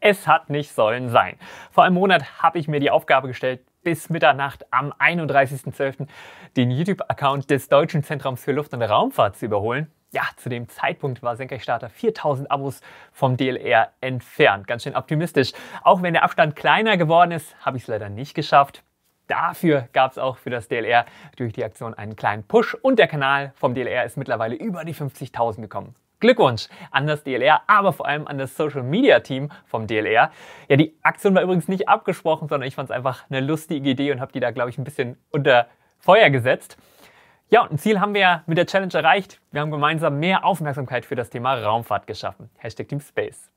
Es hat nicht sollen sein. Vor einem Monat habe ich mir die Aufgabe gestellt, bis Mitternacht am 31.12. den YouTube-Account des Deutschen Zentrums für Luft- und Raumfahrt zu überholen. Ja, zu dem Zeitpunkt war Senkrechtstarter 4000 Abos vom DLR entfernt. Ganz schön optimistisch. Auch wenn der Abstand kleiner geworden ist, habe ich es leider nicht geschafft. Dafür gab es auch für das DLR durch die Aktion einen kleinen Push und der Kanal vom DLR ist mittlerweile über die 50.000 gekommen. Glückwunsch an das DLR, aber vor allem an das Social Media Team vom DLR. Ja, die Aktion war übrigens nicht abgesprochen, sondern ich fand es einfach eine lustige Idee und habe die da, glaube ich, ein bisschen unter Feuer gesetzt. Ja, und ein Ziel haben wir ja mit der Challenge erreicht. Wir haben gemeinsam mehr Aufmerksamkeit für das Thema Raumfahrt geschaffen. Hashtag Team Space.